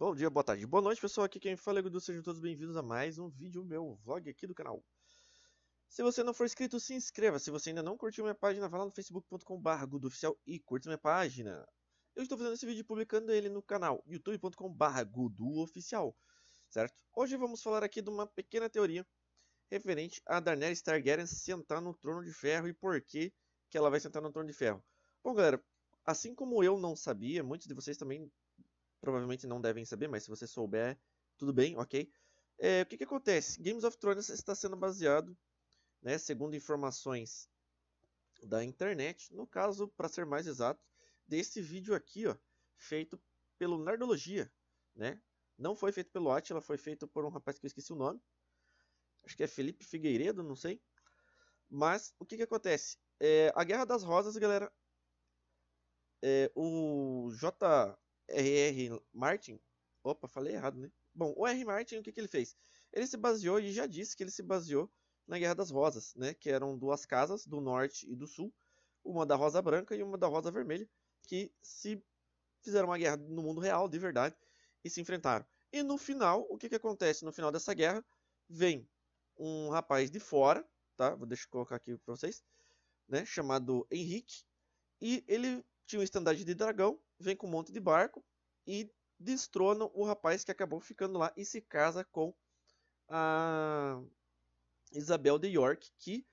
Bom dia, boa tarde, boa noite pessoal, aqui quem fala é Gudu, sejam todos bem-vindos a mais um vídeo meu, um vlog aqui do canal. Se você não for inscrito, se inscreva, se você ainda não curtiu minha página, vá lá no facebook.com.br oficial e curta minha página. Eu estou fazendo esse vídeo publicando ele no canal youtube.com.br guduoficial, certo? Hoje vamos falar aqui de uma pequena teoria referente a Daenerys Targaryen sentar no Trono de Ferro e por que, que ela vai sentar no Trono de Ferro. Bom, galera, assim como eu não sabia, muitos de vocês também provavelmente não devem saber, mas se você souber, tudo bem, ok? É, o que, que acontece? Games of Thrones está sendo baseado, né, segundo informações da internet, no caso, para ser mais exato, desse vídeo aqui, ó, feito pelo Nerdologia, né? Não foi feito pelo Atila, foi feito por um rapaz que eu esqueci o nome. Acho que é Felipe Figueiredo, não sei. Mas o que, que acontece? É, a Guerra das Rosas, galera. É, o J. R.R. Martin, opa, falei errado, né? Bom, o R. Martin, o que, que ele fez? Ele se baseou, e já disse que ele se baseou na Guerra das Rosas, né? Que eram duas casas, do norte e do sul, uma da Rosa Branca e uma da Rosa Vermelha, que se fizeram uma guerra no mundo real, de verdade, e se enfrentaram. E no final, o que, que acontece? No final dessa guerra, vem um rapaz de fora, tá? Vou deixar colocar aqui para vocês, né? Chamado Henrique, e ele tinha um estandarte de dragão vem com um monte de barco e destronam o rapaz que acabou ficando lá e se casa com a Isabel de York, que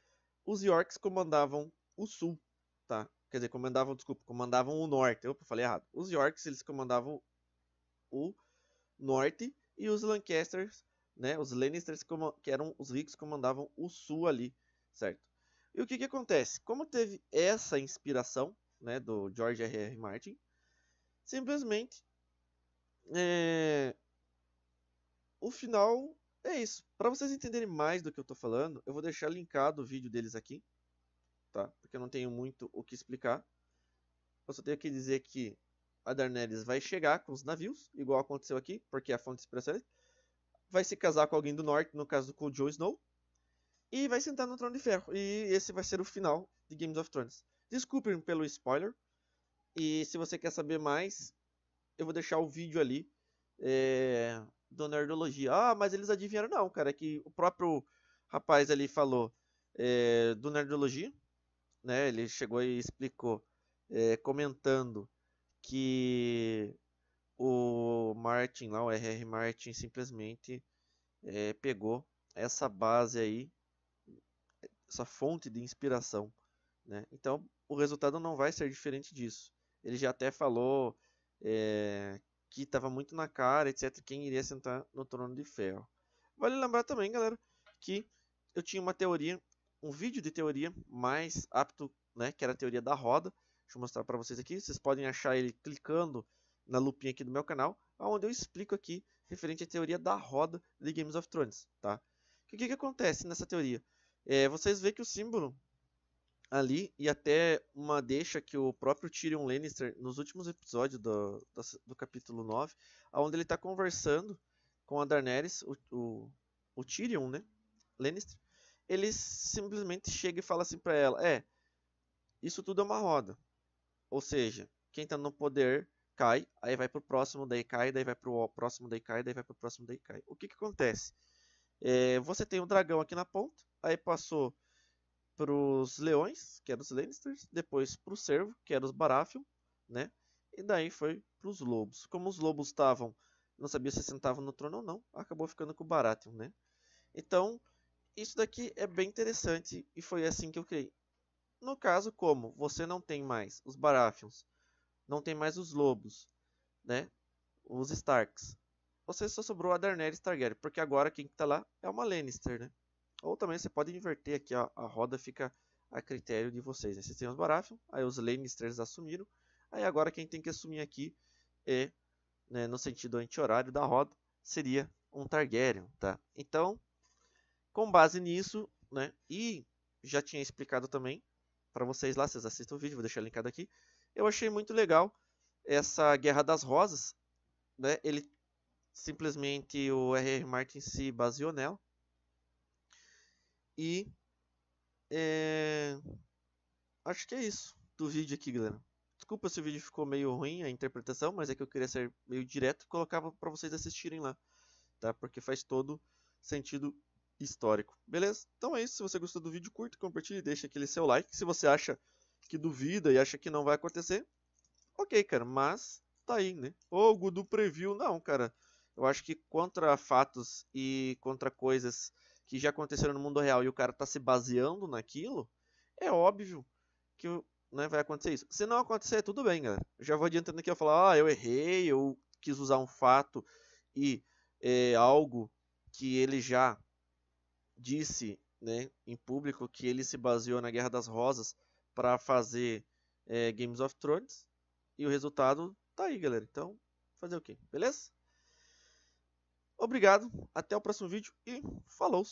os Yorks comandavam o sul, tá? Quer dizer, comandavam, desculpa, comandavam o norte. Opa, falei errado. Os Yorks, eles comandavam o norte e os Lancasters, né, os Lannisters, que eram os ricos, comandavam o sul ali, certo? E o que que acontece? Como teve essa inspiração, né, do George R.R. Martin, Simplesmente é... o final é isso. Para vocês entenderem mais do que eu estou falando, eu vou deixar linkado o vídeo deles aqui, tá? Porque eu não tenho muito o que explicar. Eu só tenho que dizer que a Darnelis vai chegar com os navios, igual aconteceu aqui, porque é a fonte de inspiração vai se casar com alguém do norte, no caso com o Jon Snow, e vai sentar no trono de ferro. E esse vai ser o final de Games of Thrones. Desculpem pelo spoiler, e se você quer saber mais, eu vou deixar o vídeo ali é, do Nerdologia. Ah, mas eles adivinharam, não, cara. É que o próprio rapaz ali falou é, do Nerdologia, né? Ele chegou e explicou, é, comentando que o Martin lá, o RR Martin, simplesmente é, pegou essa base aí, essa fonte de inspiração. Né? Então o resultado não vai ser diferente disso. Ele já até falou é, que estava muito na cara, etc. Quem iria sentar no trono de ferro. Vale lembrar também, galera, que eu tinha uma teoria, um vídeo de teoria mais apto, né, que era a teoria da roda. Deixa eu mostrar para vocês aqui. Vocês podem achar ele clicando na lupinha aqui do meu canal, onde eu explico aqui referente à teoria da roda de Games of Thrones, tá? O que, que acontece nessa teoria? É, vocês veem que o símbolo ali e até uma deixa que o próprio Tyrion Lannister nos últimos episódios do, do, do capítulo 9, onde ele está conversando com a Daenerys, o, o, o, Tyrion, né, Lannister, ele simplesmente chega e fala assim para ela, é, isso tudo é uma roda, ou seja, quem está no poder cai, aí vai para o próximo, daí cai, daí vai para o próximo, daí cai, daí vai para o próximo, daí cai. O que que acontece? É, você tem um dragão aqui na ponta, aí passou pros leões, que eram os Lannisters, depois pro servo que era os Baratheon, né? E daí foi pros lobos. Como os lobos estavam, não sabia se sentavam no trono ou não, acabou ficando com o Baratheon, né? Então, isso daqui é bem interessante e foi assim que eu criei. No caso, como você não tem mais os Baratheons, não tem mais os lobos, né? Os Starks. Você só sobrou a Daenerys Targaryen, porque agora quem está lá é uma Lannister, né? Ou também você pode inverter aqui, ó, a roda fica a critério de vocês. Né? Vocês têm os Baratheon, aí os Lannisters assumiram, aí agora quem tem que assumir aqui é, né, no sentido anti-horário da roda, seria um Targaryen, tá? Então, com base nisso, né, e já tinha explicado também para vocês lá, vocês assistem o vídeo, vou deixar linkado aqui. Eu achei muito legal essa Guerra das Rosas, né? Ele simplesmente o R.R. Martin se baseou nela e é... acho que é isso do vídeo aqui, galera. Desculpa se o vídeo ficou meio ruim a interpretação, mas é que eu queria ser meio direto e colocava para vocês assistirem lá, tá? Porque faz todo sentido histórico. Beleza? Então é isso. Se você gostou do vídeo, curta, compartilhe, deixa aquele seu like. Se você acha que duvida e acha que não vai acontecer, ok, cara, mas tá aí, né? O Gudu Preview, não, cara. Eu acho que contra fatos e contra coisas que já aconteceram no mundo real e o cara está se baseando naquilo, é óbvio que né, vai acontecer isso. Se não acontecer, tudo bem, galera. já vou adiantando aqui, eu falar, ah, eu errei, eu quis usar um fato e é, algo que ele já disse né, em público que ele se baseou na Guerra das Rosas para fazer é, Games of Thrones. E o resultado tá aí, galera. Então, fazer o quê? Beleza? Obrigado, até o próximo vídeo e falou!